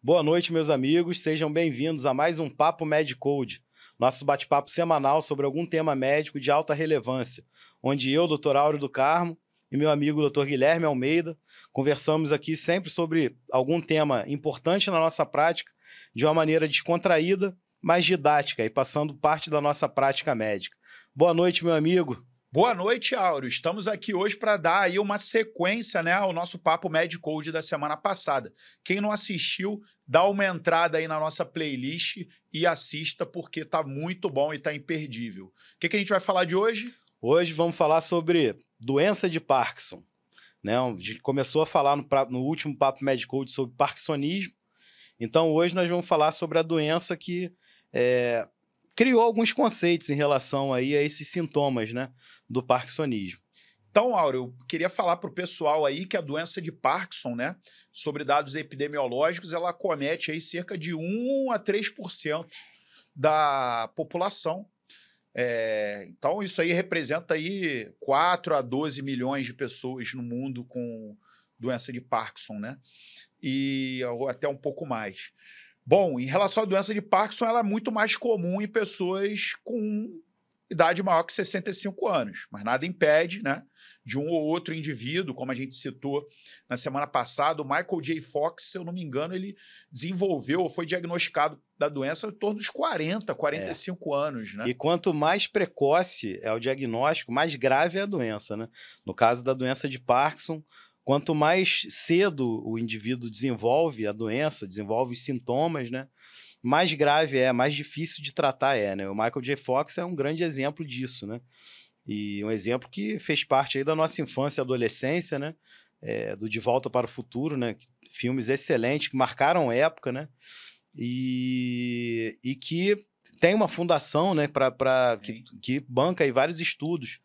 Boa noite, meus amigos. Sejam bem-vindos a mais um Papo Code, nosso bate-papo semanal sobre algum tema médico de alta relevância, onde eu, Dr. Áureo do Carmo, e meu amigo Dr. Guilherme Almeida conversamos aqui sempre sobre algum tema importante na nossa prática, de uma maneira descontraída, mas didática e passando parte da nossa prática médica. Boa noite, meu amigo. Boa noite, Áureo. Estamos aqui hoje para dar aí uma sequência né, ao nosso papo Mad Code da semana passada. Quem não assistiu, dá uma entrada aí na nossa playlist e assista, porque tá muito bom e tá imperdível. O que, que a gente vai falar de hoje? Hoje vamos falar sobre doença de Parkinson. Né? A gente começou a falar no, no último papo Mad Code sobre parkinsonismo. Então hoje nós vamos falar sobre a doença que é, criou alguns conceitos em relação aí a esses sintomas, né, do parkinsonismo. Então, Áureo, eu queria falar para o pessoal aí que a doença de Parkinson, né, sobre dados epidemiológicos, ela comete aí cerca de 1 a 3% da população. É, então, isso aí representa aí 4 a 12 milhões de pessoas no mundo com doença de Parkinson, né? E até um pouco mais. Bom, em relação à doença de Parkinson, ela é muito mais comum em pessoas com idade maior que 65 anos, mas nada impede, né, de um ou outro indivíduo, como a gente citou na semana passada, o Michael J. Fox, se eu não me engano, ele desenvolveu ou foi diagnosticado da doença em torno dos 40, 45 é. anos, né? E quanto mais precoce é o diagnóstico, mais grave é a doença, né? No caso da doença de Parkinson, Quanto mais cedo o indivíduo desenvolve a doença, desenvolve os sintomas, né? Mais grave é, mais difícil de tratar é, né? O Michael J. Fox é um grande exemplo disso, né? E um exemplo que fez parte aí da nossa infância e adolescência, né? É, do De Volta para o Futuro, né? Filmes excelentes que marcaram época, né? E, e que tem uma fundação, né, pra, pra, que, que banca aí vários estudos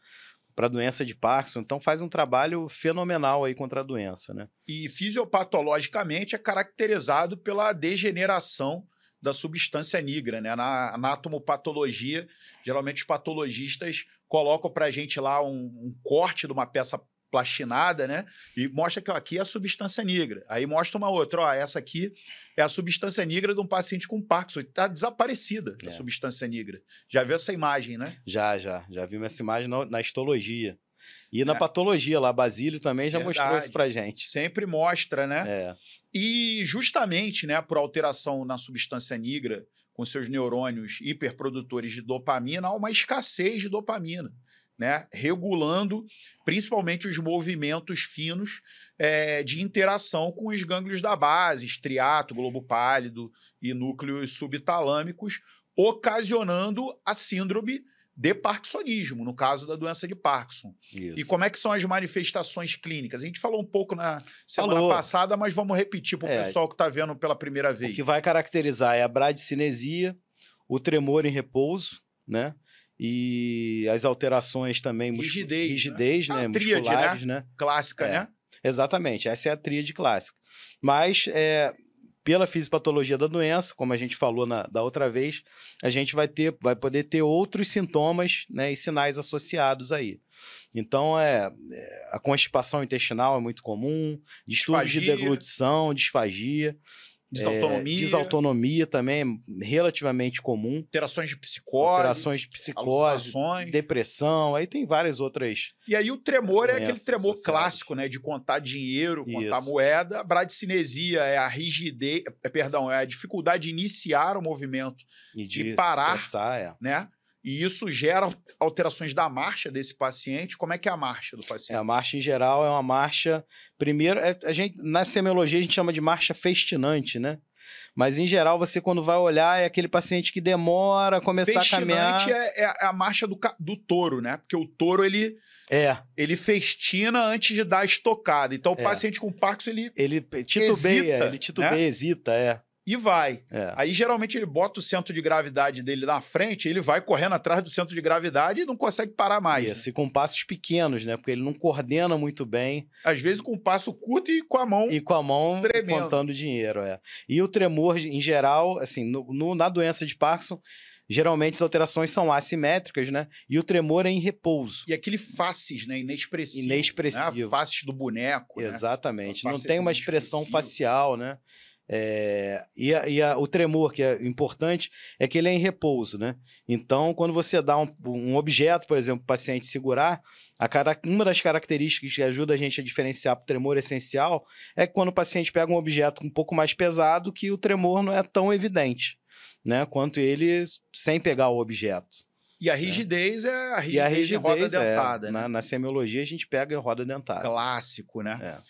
para doença de Parkinson. Então faz um trabalho fenomenal aí contra a doença, né? E fisiopatologicamente é caracterizado pela degeneração da substância nigra, né? Na anatomopatologia, geralmente os patologistas colocam para a gente lá um, um, corte de uma peça plastinada, né? E mostra que ó, aqui é a substância negra. Aí mostra uma outra, ó, essa aqui é a substância negra de um paciente com Parkinson. Está desaparecida é. a substância negra. Já viu essa imagem, né? Já, já. Já vimos essa imagem na, na histologia. E na é. patologia lá, Basílio também já Verdade. mostrou isso pra gente. Sempre mostra, né? É. E justamente, né, por alteração na substância negra, com seus neurônios hiperprodutores de dopamina, há uma escassez de dopamina né? regulando principalmente os movimentos finos é, de interação com os gânglios da base, estriato, globo pálido e núcleos subtalâmicos, ocasionando a síndrome de Parkinsonismo, no caso da doença de Parkinson. Isso. E como é que são as manifestações clínicas? A gente falou um pouco na semana falou. passada, mas vamos repetir para o é, pessoal que está vendo pela primeira vez. O que vai caracterizar é a bradicinesia, o tremor em repouso, né? e as alterações também rigidez, rigidez né? É né? Tríade, musculares, né? né? Clássica, é. né? Exatamente, essa é a tríade clássica. Mas é, pela fisiopatologia da doença, como a gente falou na, da outra vez, a gente vai ter, vai poder ter outros sintomas né, e sinais associados aí. Então, é, é a constipação intestinal é muito comum, distúrbios de deglutição, disfagia. Desautonomia. É, desautonomia também relativamente comum. Alterações de psicose. Alterações de psicose. Depressão. Aí tem várias outras. E aí o tremor é aquele tremor sociais. clássico, né? De contar dinheiro, contar Isso. moeda. A bradicinesia é a rigidez, é, perdão, é a dificuldade de iniciar o movimento e de parar, cessar, é. né? E isso gera alterações da marcha desse paciente. Como é que é a marcha do paciente? É, a marcha em geral é uma marcha. Primeiro, é, a gente, na semiologia a gente chama de marcha festinante, né? Mas em geral, você quando vai olhar, é aquele paciente que demora a começar Festinante a caminhar. É, é a é marcha do, do touro, né? Porque o touro ele é. ele festina antes de dar a estocada. Então o é. paciente com Parkinson ele ele titubeia, hesita, ele titubeia, né? hesita, é e vai. É. Aí geralmente ele bota o centro de gravidade dele na frente, ele vai correndo atrás do centro de gravidade e não consegue parar mais. Né? e com passos pequenos, né? Porque ele não coordena muito bem. Às vezes com um passo curto e com a mão. E com a mão tremendo. contando dinheiro, é. E o tremor, em geral, assim, no, no, na doença de Parkinson. Geralmente as alterações são assimétricas, né? E o tremor é em repouso. E aquele faces, né? Inexpressivo. Né? Inexpressivo. Né? Faces do boneco. Né? Exatamente. Né? Não tem uma expressão facial, né? É, e, a, e a, o tremor, que é importante, é que ele é em repouso, né? Então, quando você dá um, um objeto, por exemplo, para o paciente segurar, cara, uma das características que ajuda a gente a diferenciar o tremor essencial é que quando o paciente pega um objeto um pouco mais pesado, que o tremor não é tão evidente, né? Quanto ele sem pegar o objeto. E a né? rigidez é, é a rigidez, e a rigidez é roda é, dentada. É, né? na, na semiologia, a gente pega em roda dentada. Clássico, né? É.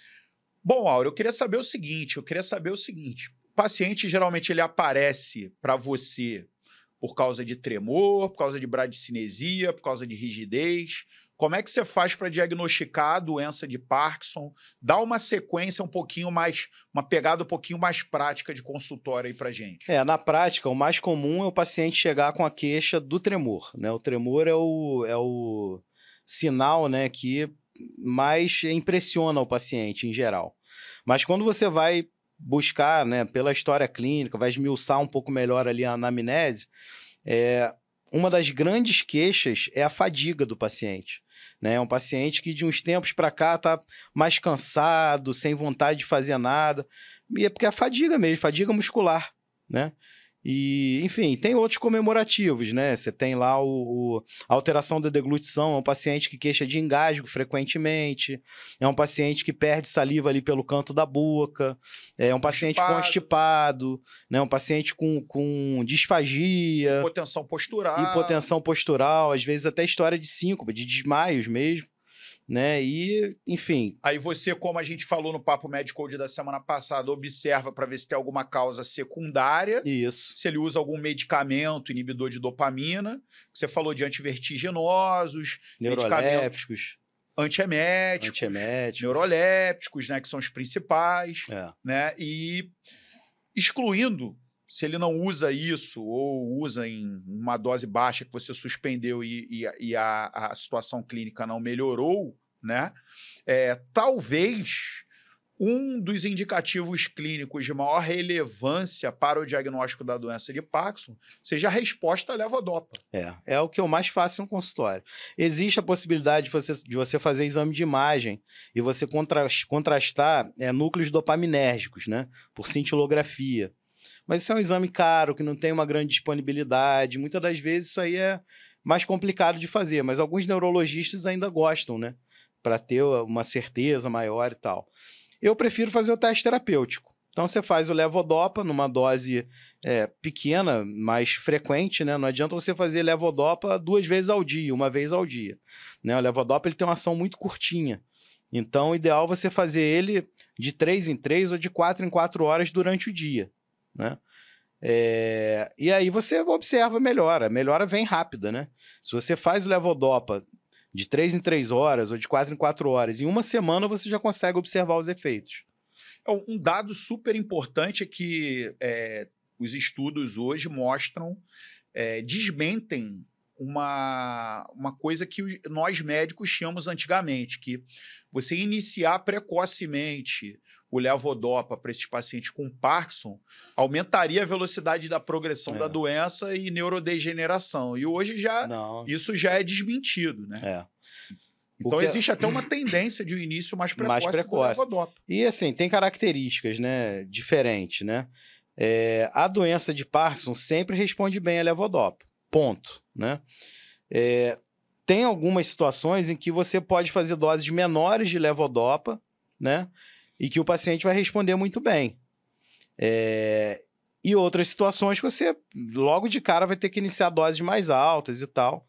Bom, Auro, eu queria saber o seguinte, eu queria saber o seguinte. O paciente geralmente ele aparece para você por causa de tremor, por causa de bradicinesia, por causa de rigidez. Como é que você faz para diagnosticar a doença de Parkinson? Dá uma sequência um pouquinho mais, uma pegada um pouquinho mais prática de consultório aí para gente. É, na prática, o mais comum é o paciente chegar com a queixa do tremor, né? O tremor é o, é o sinal, né, que mais impressiona o paciente em geral. Mas quando você vai buscar, né, pela história clínica, vai esmiuçar um pouco melhor ali a anamnese, é, uma das grandes queixas é a fadiga do paciente. Né? É um paciente que de uns tempos para cá está mais cansado, sem vontade de fazer nada. E é porque é a fadiga mesmo, fadiga muscular. Né? E, enfim, tem outros comemorativos, né? Você tem lá o, o, a alteração da deglutição, é um paciente que queixa de engasgo frequentemente, é um paciente que perde saliva ali pelo canto da boca, é um paciente Estipado. constipado, né? Um paciente com, com disfagia. Hipotensão postural. Hipotensão postural, às vezes até história de síncope, de desmaios mesmo né? E, enfim. Aí você, como a gente falou no Papo Médico da semana passada, observa para ver se tem alguma causa secundária. Isso. Se ele usa algum medicamento, inibidor de dopamina. Você falou de antivertiginosos, neurolépticos. Antieméticos, antieméticos, neurolépticos, né, que são os principais, é. né, e excluindo se ele não usa isso ou usa em uma dose baixa que você suspendeu e, e, e a, a, situação clínica não melhorou, né? É, talvez um dos indicativos clínicos de maior relevância para o diagnóstico da doença de Parkinson seja a resposta à levodopa. É, é o que eu mais faço um consultório. Existe a possibilidade de você, de você fazer exame de imagem e você contrastar é, núcleos dopaminérgicos, né? Por cintilografia. Mas isso é um exame caro, que não tem uma grande disponibilidade. Muitas das vezes isso aí é mais complicado de fazer, mas alguns neurologistas ainda gostam, né? Para ter uma certeza maior e tal. Eu prefiro fazer o teste terapêutico. Então você faz o levodopa numa dose é, pequena, mais frequente, né? Não adianta você fazer levodopa duas vezes ao dia, uma vez ao dia. Né? O levodopa ele tem uma ação muito curtinha. Então, o ideal é você fazer ele de três em três ou de quatro em quatro horas durante o dia né? É, e aí você observa melhora. A melhora vem rápida, né? Se você faz o levodopa de 3 em 3 horas ou de 4 em 4 horas, em uma semana você já consegue observar os efeitos. É, um dado super importante é que é, os estudos hoje mostram, é, desmentem uma, uma coisa que nós médicos tínhamos antigamente, que você iniciar precocemente o levodopa para esses pacientes com Parkinson aumentaria a velocidade da progressão é. da doença e neurodegeneração. E hoje já Não. isso já é desmentido, né? É. Então é existe até uma tendência de um início mais precoce, mais precoce. do levodopa. E assim, tem características, né, diferentes, né? É, a doença de Parkinson sempre responde bem a levodopa. Ponto, né? É, tem algumas situações em que você pode fazer doses menores de levodopa, né? E que o paciente vai responder muito bem. É, e outras situações que você logo de cara vai ter que iniciar doses mais altas e tal.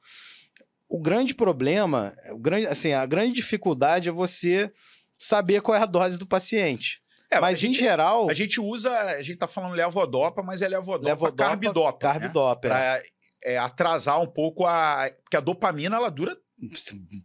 O grande problema, o grande, assim, a grande dificuldade é você saber qual é a dose do paciente. É, mas gente, em geral. A gente usa, a gente tá falando levodopa, mas é levodopa, levodopa carbidopa. Né? Carbidopa. Né? É. Pra é, atrasar um pouco a. Porque a dopamina, ela dura.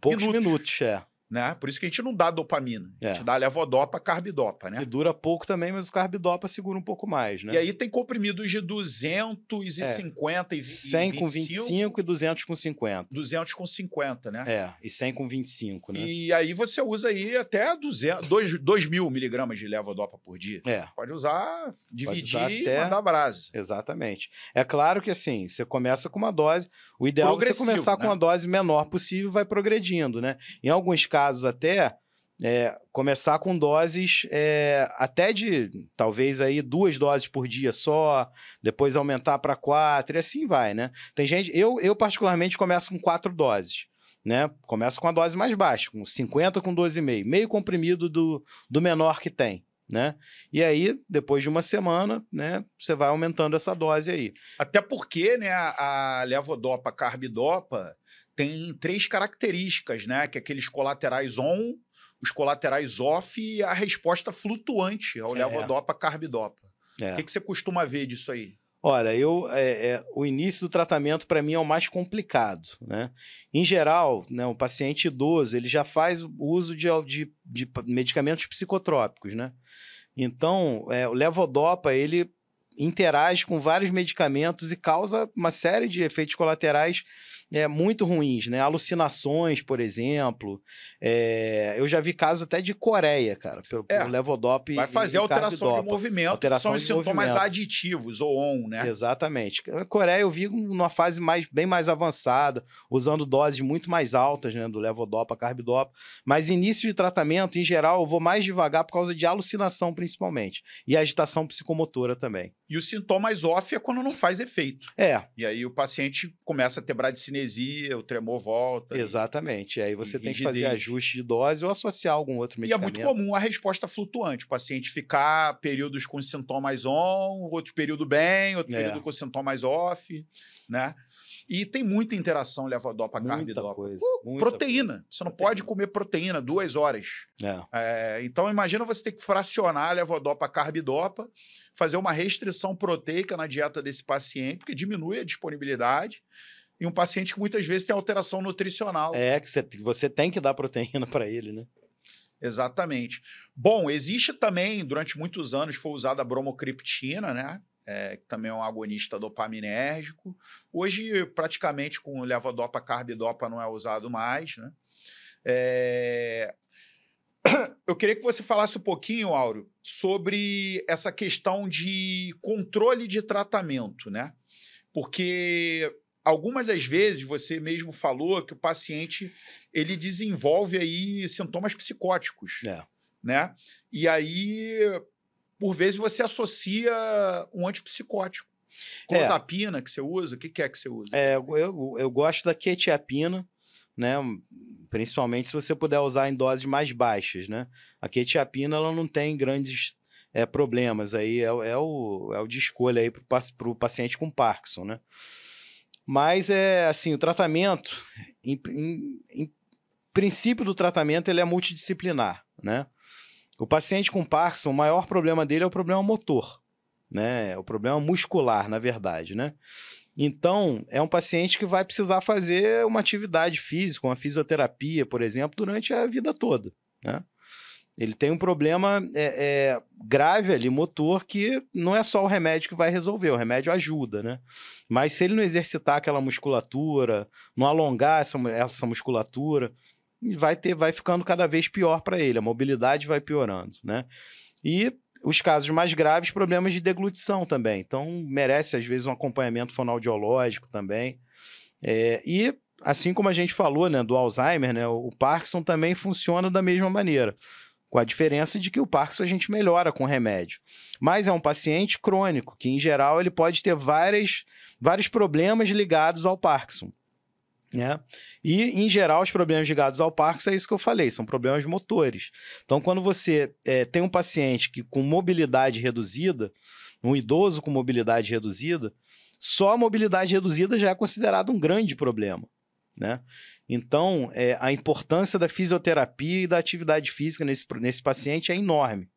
Poucos minutos, minutos é. Né? Por isso que a gente não dá dopamina. A gente é. dá levodopa, carbidopa, né? Que dura pouco também, mas o carbidopa segura um pouco mais, né? E aí tem comprimidos de 250 é. e 100 e 25, com 25 e 200 com 50. 200 com 50, né? É, e 100 com 25, né? E aí você usa aí até 200, 2, 2 mil miligramas de levodopa por dia. É. Pode usar, dividir Pode usar até... e mandar brasa. Exatamente. É claro que assim, você começa com uma dose, o ideal é você começar né? com a dose menor possível e vai progredindo, né? Em alguns casos casos até é, começar com doses é, até de talvez aí duas doses por dia só, depois aumentar para quatro e assim vai, né? Tem gente, eu, eu particularmente começo com quatro doses. Né? Começo com a dose mais baixa, com 50 com 12,5, meio comprimido do, do menor que tem. Né? E aí, depois de uma semana, né, você vai aumentando essa dose aí. Até porque, né, a levodopa, carbidopa, tem três características, né? Que é aqueles colaterais on, os colaterais off e a resposta flutuante ao é. levodopa carbidopa. É. O que, que, você costuma ver disso aí? Olha, eu, é, é, o início do tratamento para mim é o mais complicado, né? Em geral, né, o paciente idoso ele já faz uso de, de, de medicamentos psicotrópicos, né? Então, é, o levodopa ele interage com vários medicamentos e causa uma série de efeitos colaterais é, muito ruins, né? Alucinações, por exemplo. É, eu já vi casos até de Coreia, cara, pelo, é, Levodop. Vai fazer e alteração de movimento, alteração são os sintomas aditivos, ou on, né? Exatamente. A Coreia eu vi numa fase mais, bem mais avançada, usando doses muito mais altas, né? Do Levodopa, Carbidopa. Mas início de tratamento, em geral, eu vou mais devagar por causa de alucinação, principalmente. E agitação psicomotora também. E o sintomas off é quando não faz efeito. É. E aí o paciente começa a ter bradicinesia, o tremor volta. Exatamente. E, aí você e, tem que fazer ajuste de dose ou associar algum outro medicamento. E é muito comum a resposta flutuante. O paciente ficar períodos com sintomas on, outro período bem, outro é. período com sintomas off, né? E tem muita interação levodopa carbidopa. Coisa, uh, proteína. Coisa. Você não proteína. pode comer proteína duas horas. É. É, então imagina você ter que fracionar levodopa carbidopa, fazer uma restrição proteica na dieta desse paciente, porque diminui a disponibilidade e um paciente que muitas vezes tem alteração nutricional. É, que você, você tem que dar proteína para ele, né? Exatamente. Bom, existe também, durante muitos anos, foi usada a bromocriptina, né? é, que também é um agonista dopaminérgico. Hoje, praticamente, com levodopa, carbidopa não é usado mais, né? É... Eu queria que você falasse um pouquinho, Áureo, sobre essa questão de controle de tratamento, né? Porque algumas das vezes você mesmo falou que o paciente ele desenvolve aí sintomas psicóticos, é. né? E aí por vezes você associa um antipsicótico. Clozapina é. que você usa, o que, que é que você usa? É, eu, eu gosto da quetiapina, né? Principalmente se você puder usar em doses mais baixas, né? A quetiapina ela não tem grandes é, problemas aí, é, é, o, é o de escolha aí para o paciente com Parkinson, né? Mas é assim, o tratamento, em, em, em princípio do tratamento, ele é multidisciplinar, né? O paciente com Parkinson, o maior problema dele é o problema motor, né? É o problema muscular, na verdade, né? Então, é um paciente que vai precisar fazer uma atividade física, uma fisioterapia, por exemplo, durante a vida toda, né? Ele tem um problema é, é, grave ali, motor, que não é só o remédio que vai resolver, o remédio ajuda, né? Mas se ele não exercitar aquela musculatura, não alongar essa, essa musculatura, e vai ter, vai ficando cada vez pior para ele, a mobilidade vai piorando, né? E os casos mais graves, problemas de deglutição também. Então, merece, às vezes, um acompanhamento fonoaudiológico também. É, e, assim como a gente falou, né, do Alzheimer, né, o Parkinson também funciona da mesma maneira. Com a diferença de que o Parkinson a gente melhora com remédio. Mas é um paciente crônico, que, em geral, ele pode ter várias, vários problemas ligados ao Parkinson. Né? E, em geral, os problemas ligados ao parque é isso que eu falei, são problemas motores. Então, quando você é, tem um paciente que com mobilidade reduzida, um idoso com mobilidade reduzida, só a mobilidade reduzida já é considerado um grande problema. Né? Então, é, a importância da fisioterapia e da atividade física nesse, nesse paciente é enorme.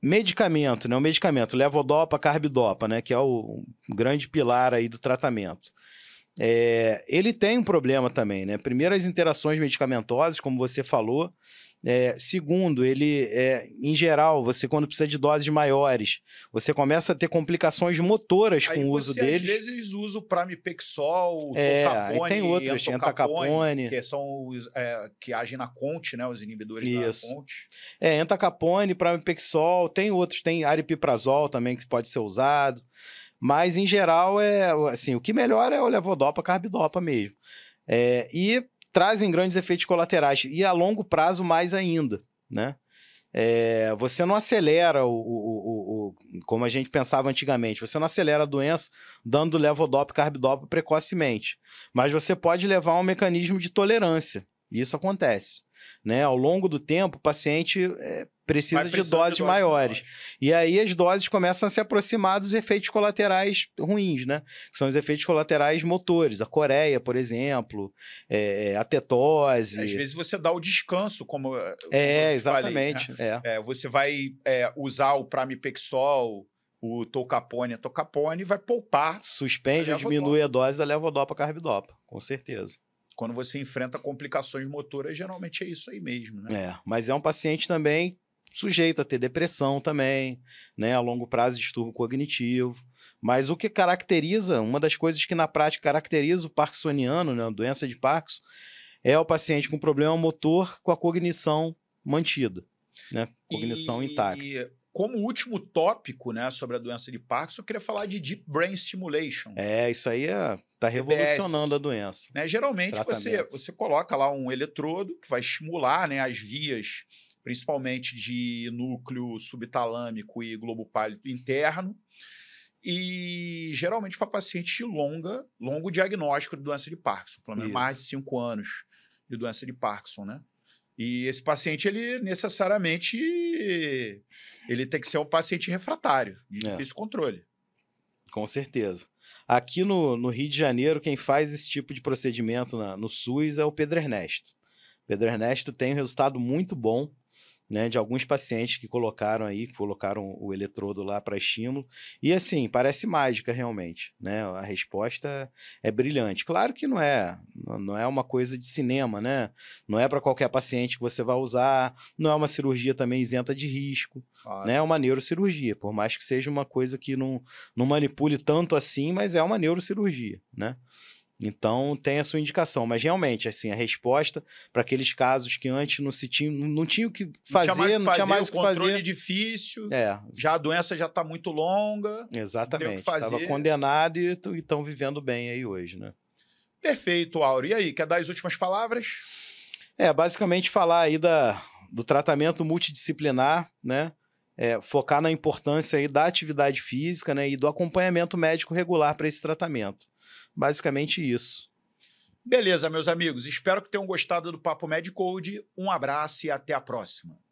Medicamento, né? O medicamento, levodopa, carbidopa, né? Que é o, o grande pilar aí do tratamento. É, ele tem um problema também, né? Primeiro, as interações medicamentosas, como você falou. É, segundo, ele, é, em geral, você quando precisa de doses maiores, você começa a ter complicações motoras aí com o uso dele. deles. Às vezes usa o pramipexol, o é, tocapone, tem outros, entacapone, que são os, é, que agem na conte, né? Os inibidores Isso. da conte. É, entacapone, pramipexol, tem outros, tem aripiprazol também que pode ser usado. Mas, em geral, é assim, o que melhora é o levodopa, carbidopa mesmo. É, e trazem grandes efeitos colaterais, e a longo prazo mais ainda, né? É, você não acelera o, o, o, o, como a gente pensava antigamente, você não acelera a doença dando levodopa e carbidopa precocemente, mas você pode levar um mecanismo de tolerância, isso acontece. Né? Ao longo do tempo, o paciente é, precisa de doses, de maiores. E aí as doses começam a se aproximar dos efeitos colaterais ruins, né? são os efeitos colaterais motores, a coreia, por exemplo, é, é a tetose. Às vezes você dá o descanso, como. Eh, é, exatamente. Falei, né? é. É, você vai é, usar o pramipexol o tocapone, a tocapone, vai poupar. Suspende, a diminui a dose da levodopa, carbidopa, com certeza. Quando você enfrenta complicações motoras, geralmente é isso aí mesmo, né? É, mas é um paciente também sujeito a ter depressão também, né? A longo prazo, distúrbio cognitivo. Mas o que caracteriza, uma das coisas que na prática caracteriza o parkinsoniano, né, a doença de Parkinson, é o paciente com problema motor com a cognição mantida, né? Cognição e... intacta como último tópico, né, sobre a doença de Parkinson, eu queria falar de deep brain stimulation. É, isso aí está é, revolucionando a doença. Né, geralmente você, você coloca lá um eletrodo que vai estimular, né, as vias principalmente de núcleo subtalâmico e globo pálido interno. E geralmente para pacientes de longa, longo diagnóstico de doença de Parkinson, pelo menos Isso. mais de cinco anos de doença de Parkinson, né? E esse paciente, ele necessariamente ele tem que ser um paciente refratário, de é. difícil controle. Com certeza. Aqui no, no, Rio de Janeiro, quem faz esse tipo de procedimento na, no SUS é o Pedro Ernesto. Pedro Ernesto tem um resultado muito bom né, de alguns pacientes que colocaram aí, colocaram o eletrodo lá para estímulo. E assim, parece mágica realmente, né? A resposta é brilhante. Claro que não é, não é uma coisa de cinema, né? Não é para qualquer paciente que você vai usar, não é uma cirurgia também isenta de risco, né, claro. né? É uma neurocirurgia, por mais que seja uma coisa que não, não manipule tanto assim, mas é uma neurocirurgia, né? Então tem a sua indicação, mas realmente assim a resposta para aqueles casos que antes não se tinha, não tinha o que fazer, não tinha mais o que fazer, mais o que controle é difícil. É. Já a doença já está muito longa. Exatamente. Estava condenado e estão vivendo bem aí hoje, né? Perfeito, Auro. E aí, quer dar as últimas palavras? É, basicamente falar aí da, do tratamento multidisciplinar, né? É, focar na importância aí da atividade física, né? E do acompanhamento médico regular para esse tratamento. Basicamente isso. Beleza, meus amigos. Espero que tenham gostado do Papo Mad Code. Um abraço e até a próxima.